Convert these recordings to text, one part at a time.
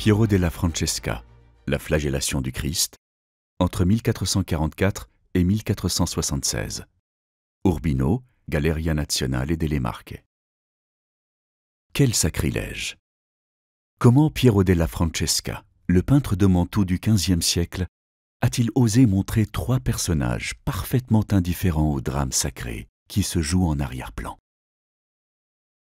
Piero della Francesca, La flagellation du Christ, entre 1444 et 1476. Urbino, Galleria Nazionale delle Marche. Quel sacrilège Comment Piero della Francesca, le peintre de manteau du XVe siècle, a-t-il osé montrer trois personnages parfaitement indifférents au drame sacré qui se joue en arrière-plan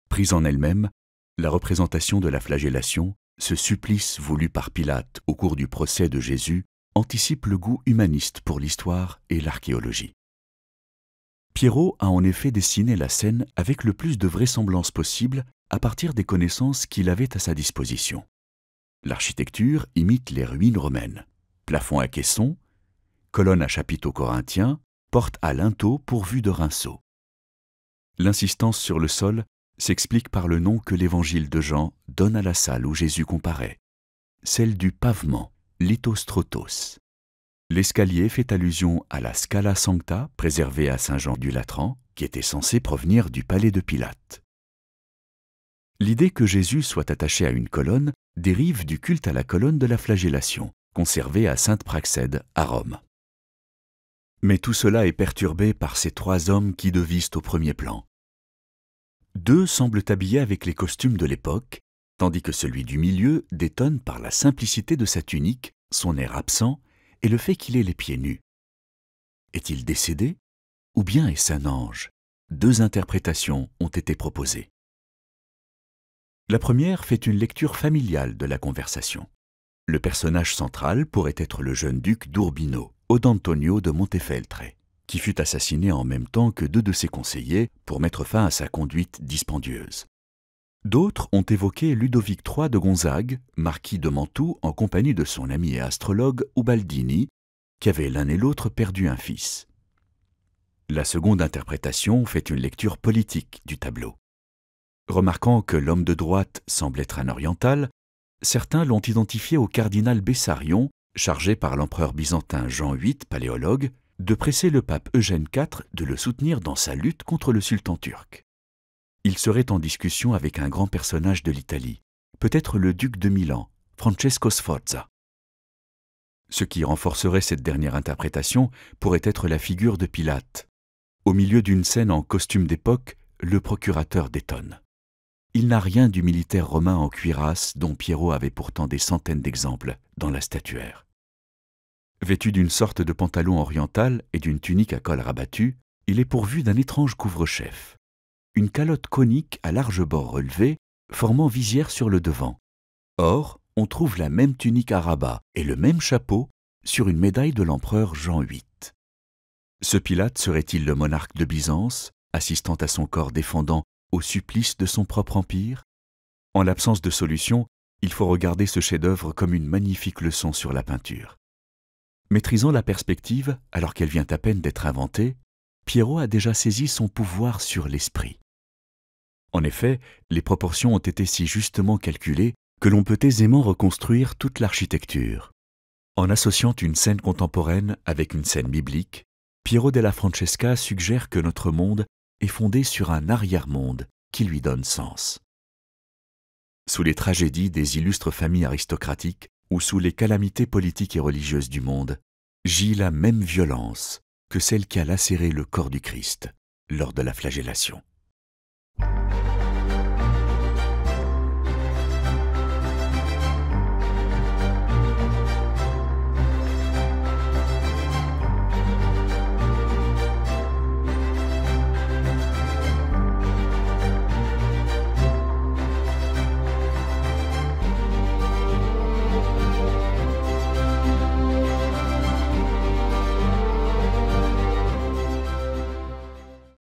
Prise en elle-même, la représentation de la flagellation ce supplice voulu par Pilate au cours du procès de Jésus anticipe le goût humaniste pour l'histoire et l'archéologie. Pierrot a en effet dessiné la scène avec le plus de vraisemblance possible à partir des connaissances qu'il avait à sa disposition. L'architecture imite les ruines romaines. Plafond à caissons, colonnes à chapiteaux corinthiens, porte à linteau pourvue de rinceaux. L'insistance sur le sol s'explique par le nom que l'évangile de Jean donne à la salle où Jésus comparaît, celle du pavement, lithostrotos. L'escalier fait allusion à la Scala Sancta préservée à Saint Jean du Latran, qui était censée provenir du palais de Pilate. L'idée que Jésus soit attaché à une colonne dérive du culte à la colonne de la flagellation, conservée à Sainte Praxède, à Rome. Mais tout cela est perturbé par ces trois hommes qui devisent au premier plan, deux semblent habillés avec les costumes de l'époque, tandis que celui du milieu détonne par la simplicité de sa tunique, son air absent et le fait qu'il ait les pieds nus. Est-il décédé ou bien est-ce un ange Deux interprétations ont été proposées. La première fait une lecture familiale de la conversation. Le personnage central pourrait être le jeune duc d'Urbino, Odantonio de Montefeltre qui fut assassiné en même temps que deux de ses conseillers pour mettre fin à sa conduite dispendieuse. D'autres ont évoqué Ludovic III de Gonzague, marquis de Mantoue, en compagnie de son ami et astrologue Ubaldini, qui avait l'un et l'autre perdu un fils. La seconde interprétation fait une lecture politique du tableau. Remarquant que l'homme de droite semble être un oriental, certains l'ont identifié au cardinal Bessarion, chargé par l'empereur byzantin Jean VIII, paléologue, de presser le pape Eugène IV de le soutenir dans sa lutte contre le sultan turc. Il serait en discussion avec un grand personnage de l'Italie, peut-être le duc de Milan, Francesco Sforza. Ce qui renforcerait cette dernière interprétation pourrait être la figure de Pilate. Au milieu d'une scène en costume d'époque, le procurateur détonne. Il n'a rien du militaire romain en cuirasse dont Pierrot avait pourtant des centaines d'exemples dans la statuaire. Vêtu d'une sorte de pantalon oriental et d'une tunique à col rabattu, il est pourvu d'un étrange couvre-chef. Une calotte conique à large bord relevé, formant visière sur le devant. Or, on trouve la même tunique à rabat et le même chapeau sur une médaille de l'empereur Jean VIII. Ce Pilate serait-il le monarque de Byzance, assistant à son corps défendant au supplice de son propre empire En l'absence de solution, il faut regarder ce chef-d'œuvre comme une magnifique leçon sur la peinture. Maîtrisant la perspective alors qu'elle vient à peine d'être inventée, Pierrot a déjà saisi son pouvoir sur l'esprit. En effet, les proportions ont été si justement calculées que l'on peut aisément reconstruire toute l'architecture. En associant une scène contemporaine avec une scène biblique, Piero della Francesca suggère que notre monde est fondé sur un arrière-monde qui lui donne sens. Sous les tragédies des illustres familles aristocratiques, ou sous les calamités politiques et religieuses du monde, gît la même violence que celle qui a lacéré le corps du Christ lors de la flagellation.